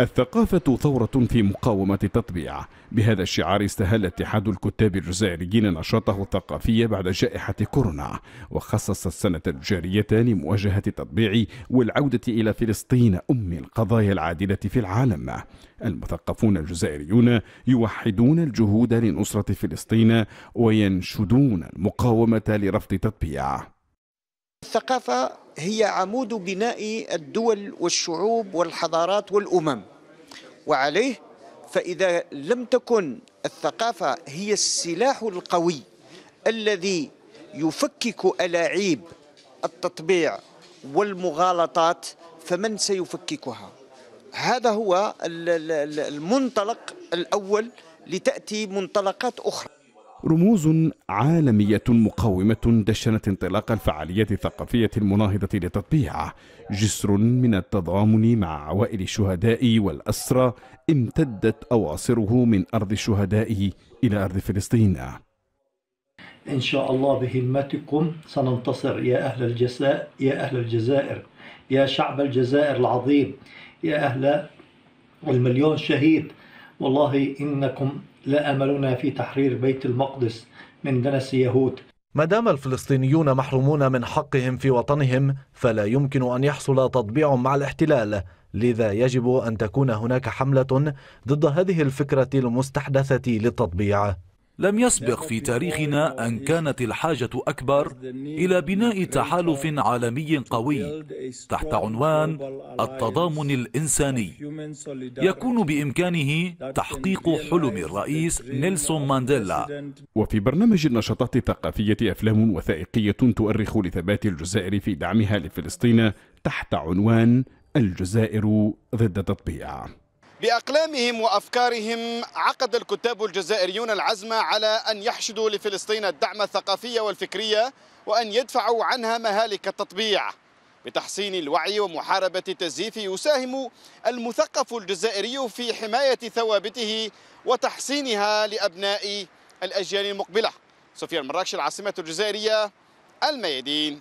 الثقافة ثورة في مقاومة التطبيع بهذا الشعار استهل اتحاد الكتاب الجزائريين نشاطه الثقافي بعد جائحة كورونا وخصص السنة الجارية لمواجهة التطبيع والعودة إلى فلسطين أم القضايا العادلة في العالم المثقفون الجزائريون يوحدون الجهود لنصرة فلسطين وينشدون المقاومة لرفض التطبيع الثقافة هي عمود بناء الدول والشعوب والحضارات والأمم وعليه فإذا لم تكن الثقافة هي السلاح القوي الذي يفكك ألاعيب التطبيع والمغالطات فمن سيفككها هذا هو المنطلق الأول لتأتي منطلقات أخرى رموز عالمية مقاومة دشنت انطلاق الفعاليات الثقافية المناهضة للتطبيع جسر من التضامن مع عوائل الشهداء والأسرى امتدت أواصره من أرض الشهداء إلى أرض فلسطين إن شاء الله بهمتكم سننتصر يا أهل الجزائر يا أهل الجزائر يا شعب الجزائر العظيم يا أهل المليون شهيد والله إنكم لأملنا في تحرير بيت المقدس من دنس يهود ما دام الفلسطينيون محرومون من حقهم في وطنهم فلا يمكن أن يحصل تطبيع مع الاحتلال لذا يجب أن تكون هناك حملة ضد هذه الفكرة المستحدثة للتطبيع لم يسبق في تاريخنا أن كانت الحاجة أكبر إلى بناء تحالف عالمي قوي تحت عنوان التضامن الإنساني يكون بإمكانه تحقيق حلم الرئيس نيلسون مانديلا وفي برنامج النشاطات الثقافية أفلام وثائقية تؤرخ لثبات الجزائر في دعمها لفلسطين تحت عنوان الجزائر ضد تطبيع بأقلامهم وأفكارهم عقد الكتاب الجزائريون العزم على أن يحشدوا لفلسطين الدعم الثقافي والفكري وأن يدفعوا عنها مهالك التطبيع بتحسين الوعي ومحاربة التزييف يساهم المثقف الجزائري في حماية ثوابته وتحسينها لأبناء الأجيال المقبلة سوفيا مراكش العاصمة الجزائرية الميادين